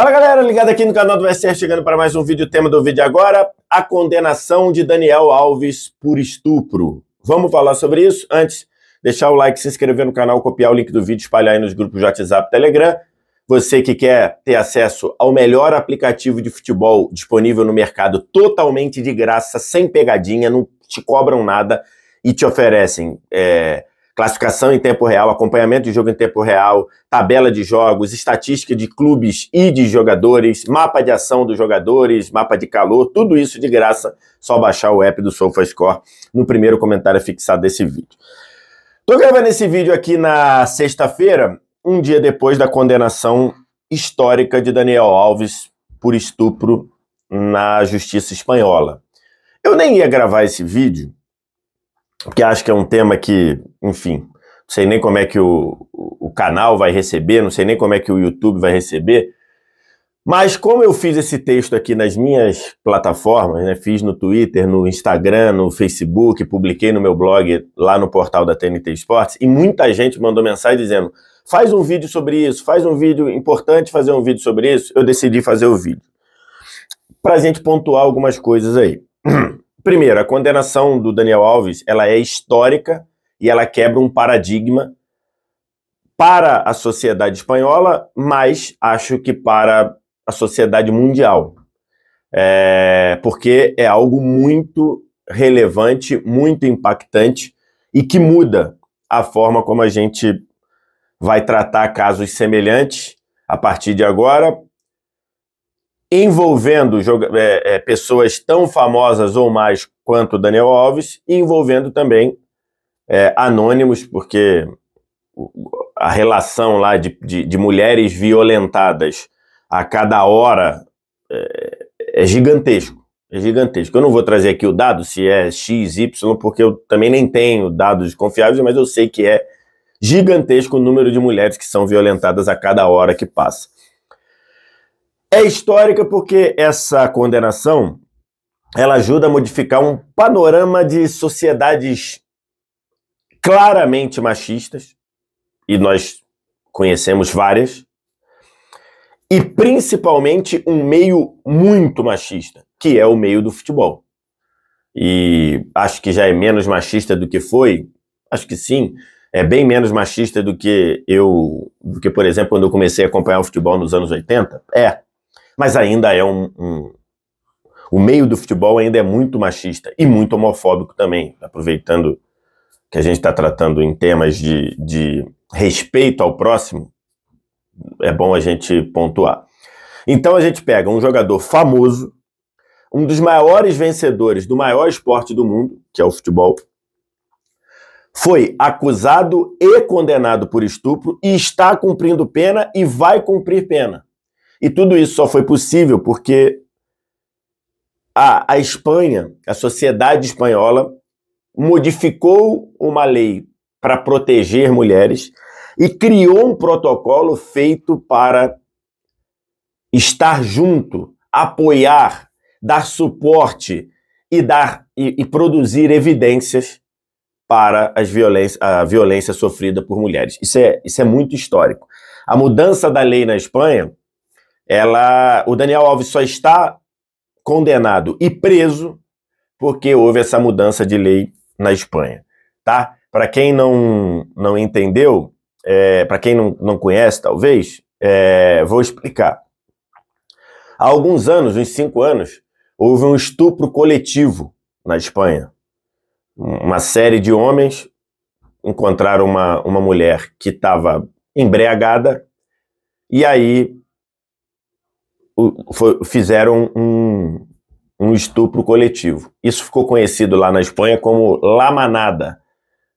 Fala galera, ligado aqui no canal do SR, chegando para mais um vídeo. O tema do vídeo agora: a condenação de Daniel Alves por estupro. Vamos falar sobre isso? Antes, deixar o like, se inscrever no canal, copiar o link do vídeo, espalhar aí nos grupos de WhatsApp Telegram. Você que quer ter acesso ao melhor aplicativo de futebol disponível no mercado, totalmente de graça, sem pegadinha, não te cobram nada e te oferecem. É classificação em tempo real, acompanhamento de jogo em tempo real, tabela de jogos, estatística de clubes e de jogadores, mapa de ação dos jogadores, mapa de calor, tudo isso de graça, só baixar o app do SofaScore no primeiro comentário fixado desse vídeo. Tô gravando esse vídeo aqui na sexta-feira, um dia depois da condenação histórica de Daniel Alves por estupro na justiça espanhola. Eu nem ia gravar esse vídeo porque acho que é um tema que, enfim, não sei nem como é que o, o canal vai receber, não sei nem como é que o YouTube vai receber. Mas como eu fiz esse texto aqui nas minhas plataformas, né, fiz no Twitter, no Instagram, no Facebook, publiquei no meu blog lá no portal da TNT Esportes, e muita gente mandou mensagem dizendo: faz um vídeo sobre isso, faz um vídeo importante fazer um vídeo sobre isso. Eu decidi fazer o vídeo. Pra gente pontuar algumas coisas aí. Primeiro, a condenação do Daniel Alves, ela é histórica e ela quebra um paradigma para a sociedade espanhola, mas acho que para a sociedade mundial. É, porque é algo muito relevante, muito impactante e que muda a forma como a gente vai tratar casos semelhantes a partir de agora, envolvendo é, é, pessoas tão famosas ou mais quanto Daniel Alves, e envolvendo também é, anônimos, porque a relação lá de, de, de mulheres violentadas a cada hora é, é, gigantesco. É gigantesco. Eu não vou trazer aqui o dado se é X, Y, porque eu também nem tenho dados confiáveis, mas eu sei que é gigantesco o número de mulheres que são violentadas a cada hora que passa. É histórica porque essa condenação ela ajuda a modificar um panorama de sociedades claramente machistas, e nós conhecemos várias, e principalmente um meio muito machista, que é o meio do futebol. E acho que já é menos machista do que foi, acho que sim, é bem menos machista do que eu, do que, por exemplo, quando eu comecei a acompanhar o futebol nos anos 80. É, mas ainda é um, um o meio do futebol ainda é muito machista e muito homofóbico também, aproveitando que a gente está tratando em temas de, de respeito ao próximo, é bom a gente pontuar. Então a gente pega um jogador famoso, um dos maiores vencedores do maior esporte do mundo, que é o futebol, foi acusado e condenado por estupro e está cumprindo pena e vai cumprir pena. E tudo isso só foi possível porque a, a Espanha, a sociedade espanhola, modificou uma lei para proteger mulheres e criou um protocolo feito para estar junto, apoiar, dar suporte e dar e, e produzir evidências para as violência, a violência sofrida por mulheres. Isso é, isso é muito histórico. A mudança da lei na Espanha ela, o Daniel Alves só está condenado e preso porque houve essa mudança de lei na Espanha, tá? Para quem não, não entendeu, é, para quem não, não conhece, talvez, é, vou explicar. Há alguns anos, uns cinco anos, houve um estupro coletivo na Espanha. Uma série de homens encontraram uma, uma mulher que estava embriagada e aí foi, fizeram um, um estupro coletivo. Isso ficou conhecido lá na Espanha como la manada.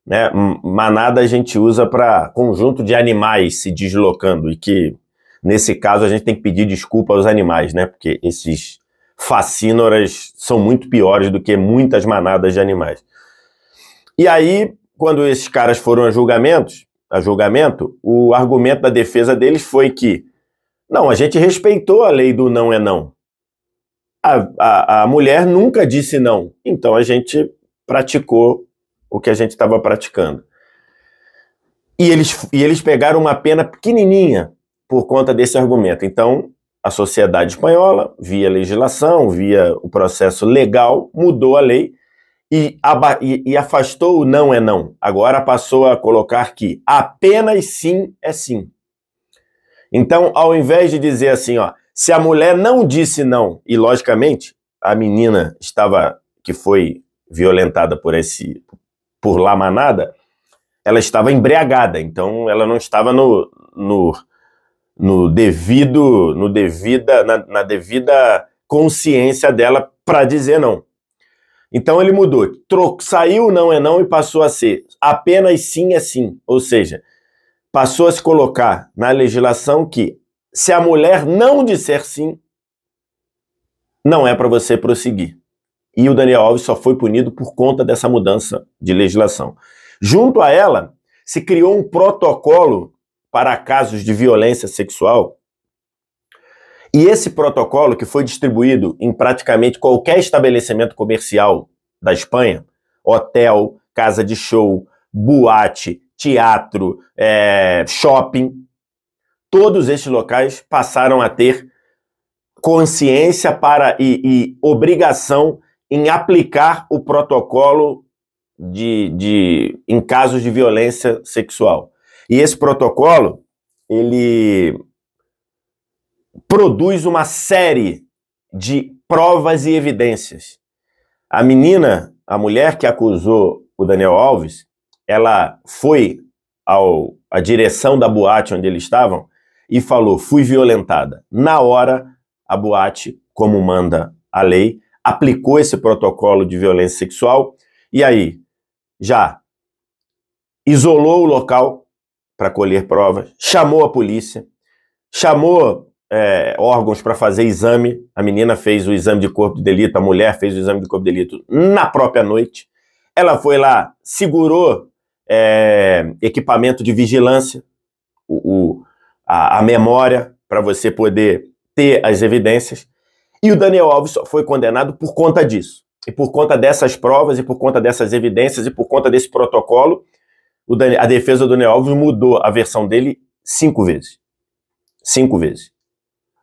Né? Manada a gente usa para conjunto de animais se deslocando e que nesse caso a gente tem que pedir desculpa aos animais, né? Porque esses facínoras são muito piores do que muitas manadas de animais. E aí, quando esses caras foram a julgamentos, a julgamento, o argumento da defesa deles foi que não, a gente respeitou a lei do não é não. A, a, a mulher nunca disse não, então a gente praticou o que a gente estava praticando. E eles, e eles pegaram uma pena pequenininha por conta desse argumento. Então, a sociedade espanhola, via legislação, via o processo legal, mudou a lei e, e, e, afastou o não é não. Agora passou a colocar que apenas sim é sim. Então, ao invés de dizer assim, ó, se a mulher não disse não, e logicamente a menina estava que foi violentada por esse por lá manada, ela estava embriagada, então ela não estava no, no, no devido no devida na, na devida consciência dela para dizer não. Então ele mudou, trocou, saiu não é não e passou a ser apenas sim é sim, ou seja, passou a se colocar na legislação que se a mulher não disser sim, não é para você prosseguir. E o Daniel Alves só foi punido por conta dessa mudança de legislação. Junto a ela, se criou um protocolo para casos de violência sexual. E esse protocolo, que foi distribuído em praticamente qualquer estabelecimento comercial da Espanha, hotel, casa de show, boate, teatro, é, shopping, todos esses locais passaram a ter consciência para e, e obrigação em aplicar o protocolo de, de, em casos de violência sexual. E esse protocolo ele produz uma série de provas e evidências. A menina, a mulher que acusou o Daniel Alves, ela foi ao, à direção da boate onde eles estavam e falou: fui violentada. Na hora, a boate, como manda a lei, aplicou esse protocolo de violência sexual e aí já isolou o local para colher provas, chamou a polícia, chamou é, órgãos para fazer exame. A menina fez o exame de corpo de delito, a mulher fez o exame de corpo de delito na própria noite. Ela foi lá, segurou é, equipamento de vigilância, o, o a, a memória para você poder ter as evidências. E o Daniel Alves foi condenado por conta disso. E por conta dessas provas, e por conta dessas evidências, e por conta desse protocolo, a defesa do Daniel Alves mudou a versão dele cinco vezes. Cinco vezes.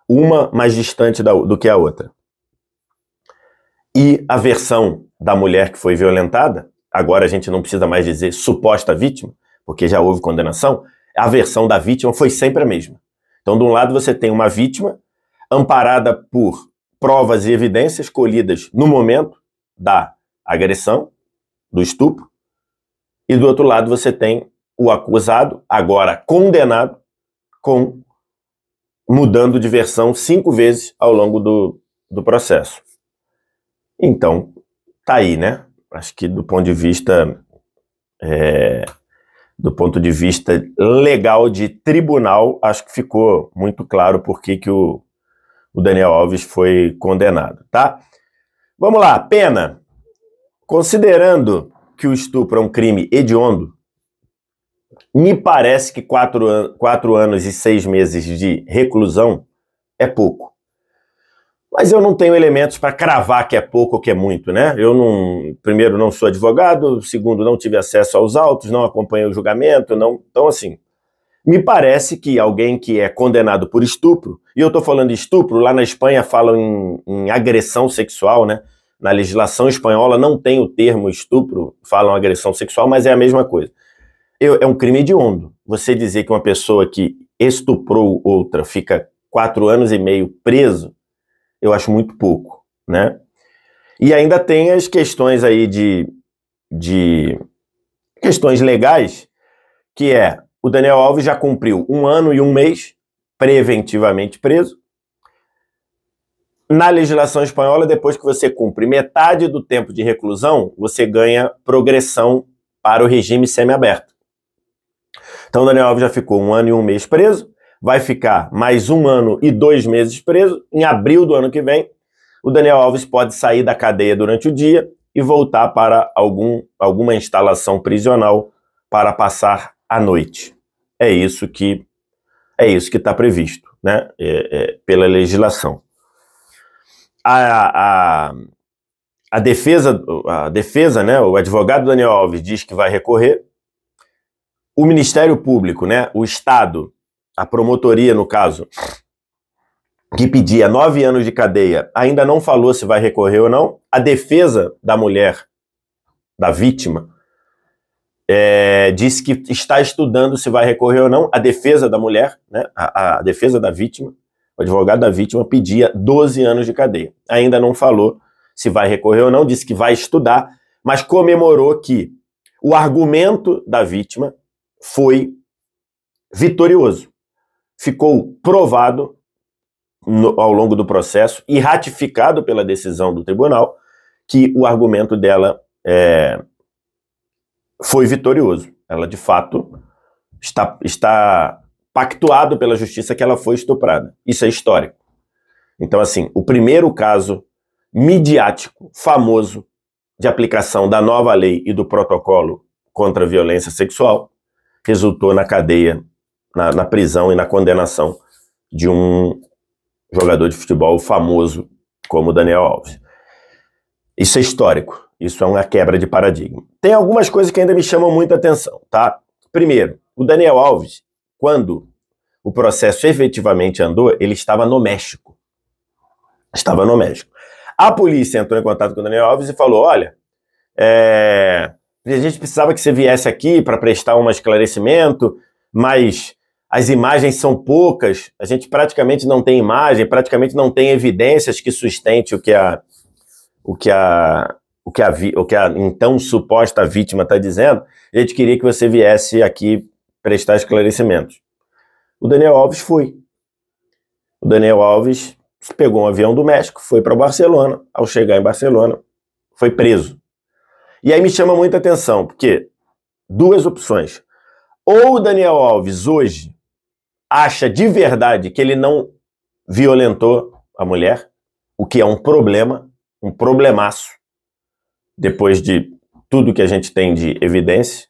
Uma mais distante da, do que a outra. E a versão da mulher que foi violentada agora a gente não precisa mais dizer suposta vítima, porque já houve condenação, a versão da vítima foi sempre a mesma. Então, de um lado, você tem uma vítima amparada por provas e evidências colhidas no momento da agressão, do estupro, e do outro lado, você tem o acusado, agora condenado, com mudando de versão cinco vezes ao longo do, do processo. Então, tá aí, né? acho que do ponto de vista é, do ponto de vista legal de tribunal, acho que ficou muito claro por que, que o, o Daniel Alves foi condenado, tá? Vamos lá, pena. Considerando que o estupro é um crime hediondo, me parece que quatro, an quatro anos e seis meses de reclusão é pouco. Mas eu não tenho elementos para cravar que é pouco ou que é muito, né? Eu não, primeiro, não sou advogado, segundo, não tive acesso aos autos, não acompanhei o julgamento, não. Então, assim, me parece que alguém que é condenado por estupro, e eu estou falando de estupro, lá na Espanha falam em, em, agressão sexual, né? Na legislação espanhola não tem o termo estupro, falam agressão sexual, mas é a mesma coisa. Eu, é um crime hediondo. Você dizer que uma pessoa que estuprou outra fica quatro anos e meio preso eu acho muito pouco, né? E ainda tem as questões aí de, de questões legais, que é o Daniel Alves já cumpriu um ano e um mês preventivamente preso. Na legislação espanhola, depois que você cumpre metade do tempo de reclusão, você ganha progressão para o regime semiaberto. Então, o Daniel Alves já ficou um ano e um mês preso vai ficar mais um ano e dois meses preso. Em abril do ano que vem, o Daniel Alves pode sair da cadeia durante o dia e voltar para algum, alguma instalação prisional para passar a noite. É isso que é isso que está previsto, né? É, é, pela legislação. A, a, a defesa, a defesa, né? O advogado Daniel Alves diz que vai recorrer. O Ministério Público, né? O Estado a promotoria no caso, que pedia nove anos de cadeia, ainda não falou se vai recorrer ou não. A defesa da mulher, da vítima, é, disse que está estudando se vai recorrer ou não. A defesa da mulher, né, a, a defesa da vítima, o advogado da vítima pedia 12 anos de cadeia. Ainda não falou se vai recorrer ou não, disse que vai estudar, mas comemorou que o argumento da vítima foi vitorioso ficou provado no, ao longo do processo e ratificado pela decisão do tribunal que o argumento dela é, foi vitorioso. Ela, de fato, está, está pactuado pela justiça que ela foi estuprada. Isso é histórico. Então, assim, o primeiro caso midiático, famoso, de aplicação da nova lei e do protocolo contra a violência sexual resultou na cadeia na, na prisão e na condenação de um jogador de futebol famoso como Daniel Alves. Isso é histórico, isso é uma quebra de paradigma. Tem algumas coisas que ainda me chamam muita atenção, tá? Primeiro, o Daniel Alves, quando o processo efetivamente andou, ele estava no México. Estava no México. A polícia entrou em contato com o Daniel Alves e falou: olha, é, a gente precisava que você viesse aqui para prestar um esclarecimento, mas as imagens são poucas, a gente praticamente não tem imagem, praticamente não tem evidências que sustente o que a, o que a, o que a, o que a então suposta vítima está dizendo, a gente queria que você viesse aqui prestar esclarecimentos. O Daniel Alves foi. O Daniel Alves pegou um avião do México, foi para Barcelona. Ao chegar em Barcelona, foi preso. E aí me chama muita atenção, porque duas opções. Ou o Daniel Alves hoje acha de verdade que ele não violentou a mulher, o que é um problema, um problemaço, depois de tudo que a gente tem de evidência,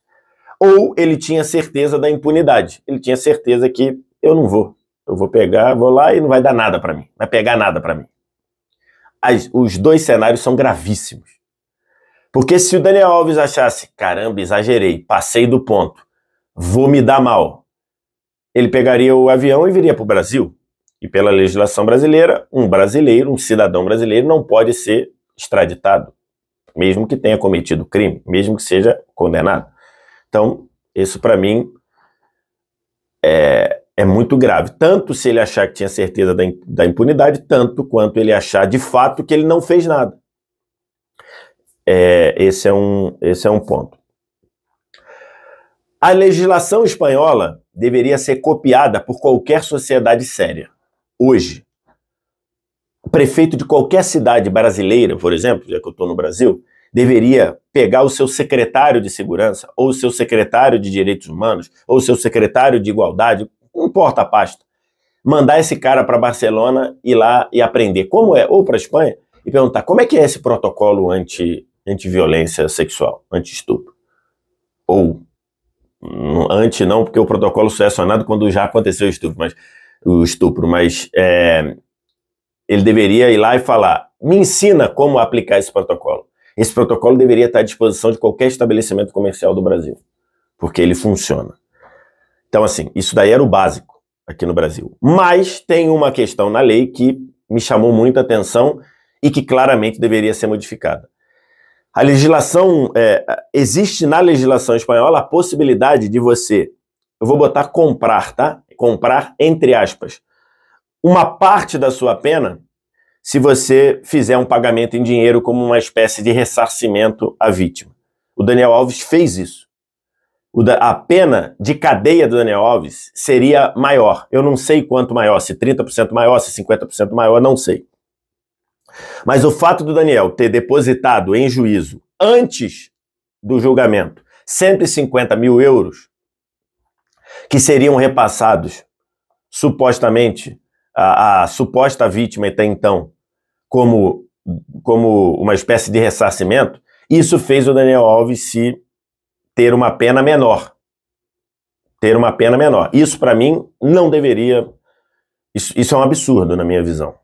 ou ele tinha certeza da impunidade. Ele tinha certeza que eu não vou, eu vou pegar, vou lá e não vai dar nada para mim, não vai pegar nada para mim. As, os dois cenários são gravíssimos. Porque se o Daniel Alves achasse, caramba, exagerei, passei do ponto, vou me dar mal, ele pegaria o avião e viria para o Brasil. E pela legislação brasileira, um brasileiro, um cidadão brasileiro, não pode ser extraditado, mesmo que tenha cometido crime, mesmo que seja condenado. Então, isso para mim é, é, muito grave. Tanto se ele achar que tinha certeza da, da impunidade, tanto quanto ele achar de fato que ele não fez nada. É, esse, é um, esse é um ponto. A legislação espanhola deveria ser copiada por qualquer sociedade séria. Hoje, o prefeito de qualquer cidade brasileira, por exemplo, já que eu estou no Brasil, deveria pegar o seu secretário de segurança, ou o seu secretário de direitos humanos, ou o seu secretário de igualdade, um importa a pasta, mandar esse cara para Barcelona e lá e aprender como é, ou para Espanha, e perguntar como é que é esse protocolo anti, anti violência sexual, anti estupro, ou antes não, porque o protocolo só é acionado quando já aconteceu o estupro, mas, o estupro, mas é, ele deveria ir lá e falar: me ensina como aplicar esse protocolo. Esse protocolo deveria estar à disposição de qualquer estabelecimento comercial do Brasil, porque ele funciona. Então, assim, isso daí era o básico aqui no Brasil. Mas tem uma questão na lei que me chamou muita atenção e que claramente deveria ser modificada. A legislação, é, existe na legislação espanhola a possibilidade de você, eu vou botar comprar, tá? Comprar, entre aspas, uma parte da sua pena se você fizer um pagamento em dinheiro como uma espécie de ressarcimento à vítima. O Daniel Alves fez isso. Da, a pena de cadeia do Daniel Alves seria maior. Eu não sei quanto maior, se 30% maior, se 50% maior, não sei. Mas o fato do Daniel ter depositado em juízo, antes do julgamento, 150 mil euros, que seriam repassados supostamente à, suposta vítima até então, como, como uma espécie de ressarcimento, isso fez o Daniel Alves se ter uma pena menor. Ter uma pena menor. Isso, para mim, não deveria. Isso, isso é um absurdo, na minha visão.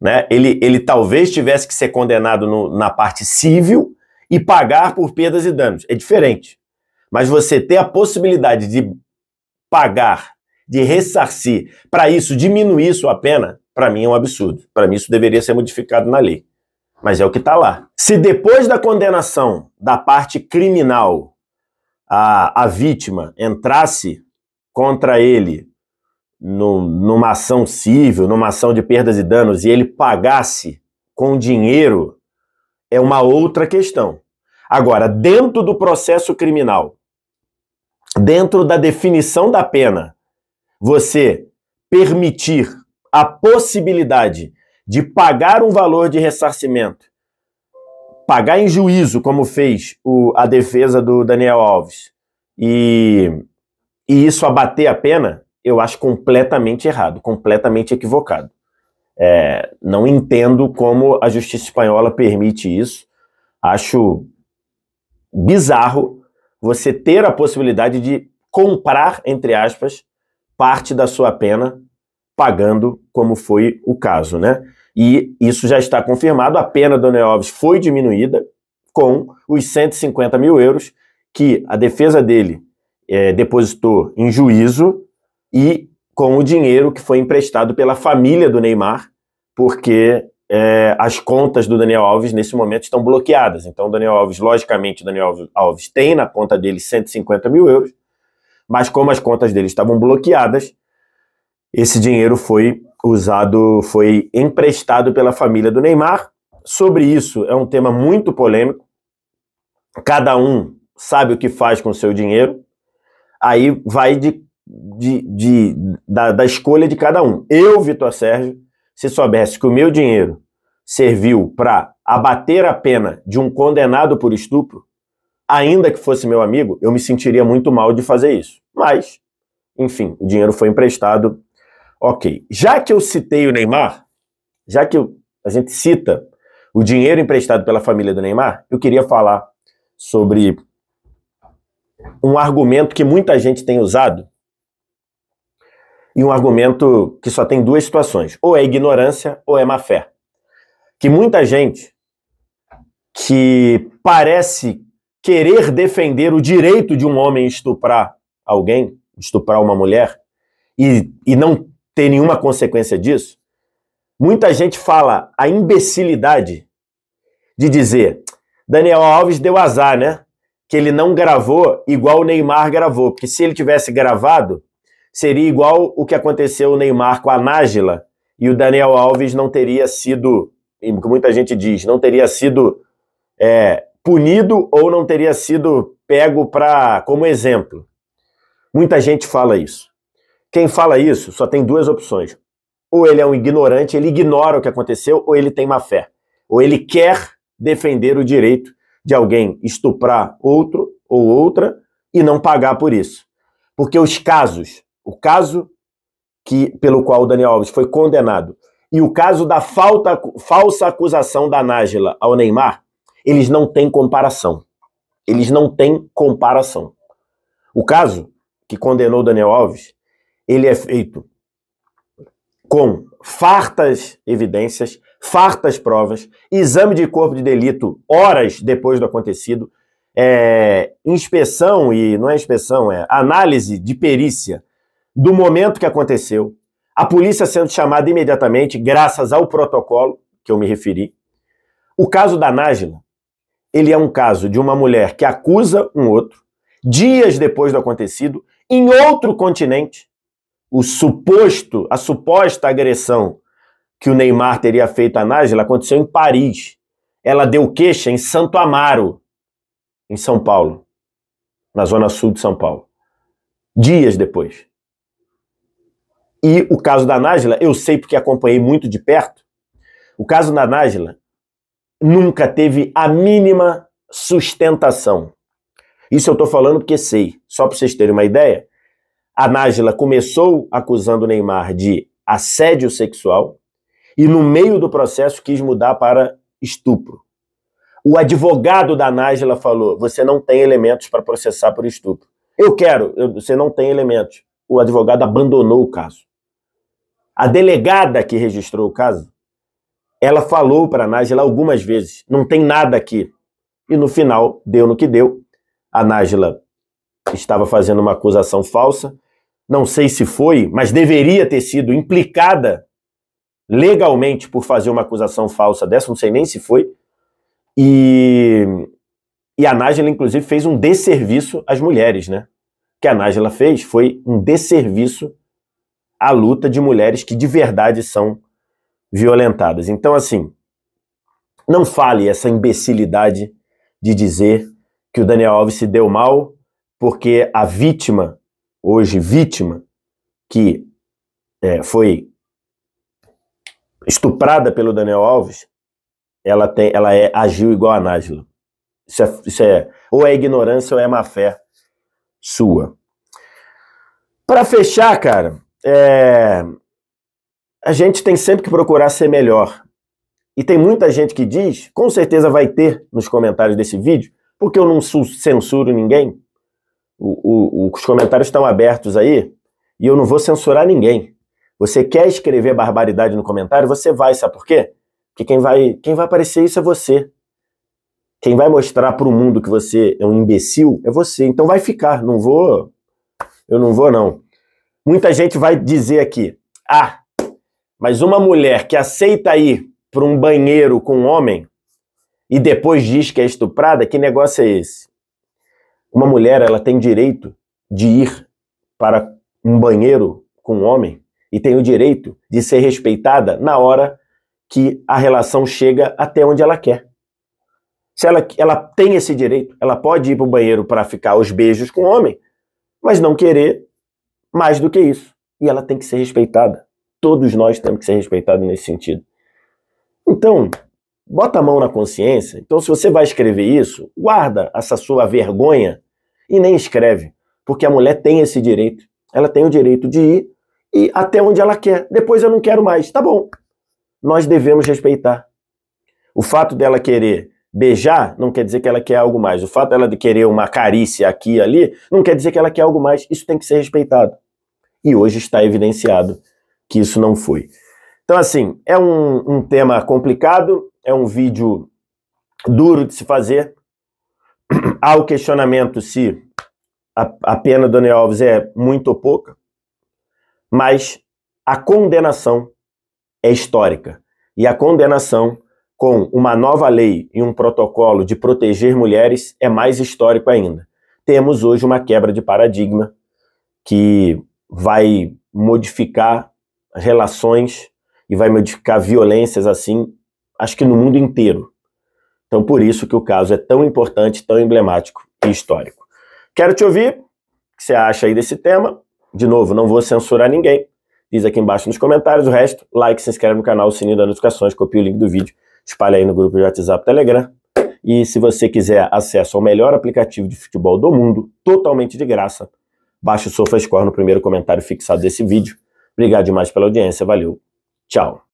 Né? Ele, ele talvez tivesse que ser condenado no, na parte civil e pagar por perdas e danos. É diferente. Mas você ter a possibilidade de pagar, de ressarcir, para isso, diminuir sua pena, para mim é um absurdo. Para mim, isso deveria ser modificado na lei. Mas é o que está lá. Se depois da condenação da parte criminal a, a vítima entrasse contra ele no, numa ação civil, numa ação de perdas e danos, e ele pagasse com dinheiro, é uma outra questão. Agora, dentro do processo criminal, dentro da definição da pena, você permitir a possibilidade de pagar um valor de ressarcimento, pagar em juízo, como fez o, a defesa do Daniel Alves, e, e isso abater a pena, eu acho completamente errado, completamente equivocado. É, não entendo como a justiça espanhola permite isso. Acho bizarro você ter a possibilidade de comprar, entre aspas, parte da sua pena pagando, como foi o caso, né? E isso já está confirmado. A pena do Neves foi diminuída com os 150 mil euros que a defesa dele é, depositou em juízo e com o dinheiro que foi emprestado pela família do Neymar, porque é, as contas do Daniel Alves nesse momento estão bloqueadas. Então, o Daniel Alves, logicamente, o Daniel Alves tem na conta dele 150 mil euros, mas como as contas dele estavam bloqueadas, esse dinheiro foi usado, foi emprestado pela família do Neymar. Sobre isso é um tema muito polêmico. Cada um sabe o que faz com o seu dinheiro. Aí vai de de, de, da, da escolha de cada um. Eu, Vitor Sérgio, se soubesse que o meu dinheiro serviu para abater a pena de um condenado por estupro, ainda que fosse meu amigo, eu me sentiria muito mal de fazer isso. Mas, enfim, o dinheiro foi emprestado. Ok. Já que eu citei o Neymar, já que a gente cita o dinheiro emprestado pela família do Neymar, eu queria falar sobre um argumento que muita gente tem usado e um argumento que só tem duas situações: ou é ignorância ou é má fé. Que muita gente que parece querer defender o direito de um homem estuprar alguém, estuprar uma mulher, e, e não ter nenhuma consequência disso, muita gente fala a imbecilidade de dizer: Daniel Alves deu azar, né? Que ele não gravou igual o Neymar gravou, porque se ele tivesse gravado, seria igual o que aconteceu o Neymar com a Nájila e o Daniel Alves não teria sido, como muita gente diz, não teria sido é, punido ou não teria sido pego para como exemplo. Muita gente fala isso. Quem fala isso só tem duas opções. Ou ele é um ignorante, ele ignora o que aconteceu, ou ele tem má fé. Ou ele quer defender o direito de alguém estuprar outro ou outra e não pagar por isso. Porque os casos o caso que pelo qual o Daniel Alves foi condenado e o caso da falta, falsa acusação da Nájila ao Neymar, eles não têm comparação. Eles não têm comparação. O caso que condenou Daniel Alves, ele é feito com fartas evidências, fartas provas, exame de corpo de delito horas depois do acontecido, é, inspeção e não é inspeção, é análise de perícia do momento que aconteceu, a polícia sendo chamada imediatamente, graças ao protocolo que eu me referi. O caso da Nájila, ele é um caso de uma mulher que acusa um outro, dias depois do acontecido, em outro continente, o suposto, a suposta agressão que o Neymar teria feito à Nájila aconteceu em Paris. Ela deu queixa em Santo Amaro, em São Paulo, na zona sul de São Paulo. Dias depois. E o caso da Nájila, eu sei porque acompanhei muito de perto. O caso da Nájila nunca teve a mínima sustentação. Isso eu estou falando porque sei. Só para vocês terem uma ideia, a Nájila começou acusando o Neymar de assédio sexual e, no meio do processo, quis mudar para estupro. O advogado da Nájila falou: você não tem elementos para processar por estupro. Eu quero, eu, você não tem elementos. O advogado abandonou o caso. A delegada que registrou o caso, ela falou para a Nájila algumas vezes, não tem nada aqui. E no final, deu no que deu. A Nájila estava fazendo uma acusação falsa, não sei se foi, mas deveria ter sido implicada legalmente por fazer uma acusação falsa dessa, não sei nem se foi. E, e a Nájila, inclusive, fez um desserviço às mulheres, né? O que a Nájila fez foi um desserviço a luta de mulheres que de verdade são violentadas. Então, assim, não fale essa imbecilidade de dizer que o Daniel Alves se deu mal, porque a vítima, hoje vítima, que é, foi estuprada pelo Daniel Alves, ela, tem, ela é, agiu igual a Nájila. Isso, é, isso é, ou é ignorância ou é má fé sua. Para fechar, cara, é, a gente tem sempre que procurar ser melhor. E tem muita gente que diz, com certeza vai ter nos comentários desse vídeo, porque eu não censuro ninguém. O, o, os comentários estão abertos aí e eu não vou censurar ninguém. Você quer escrever barbaridade no comentário? Você vai, sabe por quê? Porque quem vai, quem vai aparecer isso é você. Quem vai mostrar para o mundo que você é um imbecil é você. Então vai ficar, não vou. Eu não vou não. Muita gente vai dizer aqui: ah, mas uma mulher que aceita ir para um banheiro com um homem e depois diz que é estuprada, que negócio é esse? Uma mulher ela tem direito de ir para um banheiro com um homem e tem o direito de ser respeitada na hora que a relação chega até onde ela quer. Se ela, ela tem esse direito, ela pode ir para o banheiro para ficar os beijos com o homem, mas não querer mais do que isso. E ela tem que ser respeitada. Todos nós temos que ser respeitados nesse sentido. Então, bota a mão na consciência. Então, se você vai escrever isso, guarda essa sua vergonha e nem escreve. Porque a mulher tem esse direito. Ela tem o direito de ir e até onde ela quer. Depois eu não quero mais. Tá bom. Nós devemos respeitar. O fato dela querer beijar não quer dizer que ela quer algo mais. O fato dela de querer uma carícia aqui e ali não quer dizer que ela quer algo mais. Isso tem que ser respeitado e hoje está evidenciado que isso não foi. Então, assim, é um, um tema complicado, é um vídeo duro de se fazer. Há o questionamento se a, a pena do Daniel Alves é muito ou pouca, mas a condenação é histórica. E a condenação, com uma nova lei e um protocolo de proteger mulheres, é mais histórico ainda. Temos hoje uma quebra de paradigma que vai modificar relações e vai modificar violências assim, acho que no mundo inteiro. Então, por isso que o caso é tão importante, tão emblemático e histórico. Quero te ouvir o que você acha aí desse tema. De novo, não vou censurar ninguém. Diz aqui embaixo nos comentários. O resto, like, se inscreve no canal, sininho das notificações, copia o link do vídeo, espalha aí no grupo de WhatsApp, Telegram. E se você quiser acesso ao melhor aplicativo de futebol do mundo, totalmente de graça, Baixe o SofaScore no primeiro comentário fixado desse vídeo. Obrigado demais pela audiência, valeu, tchau.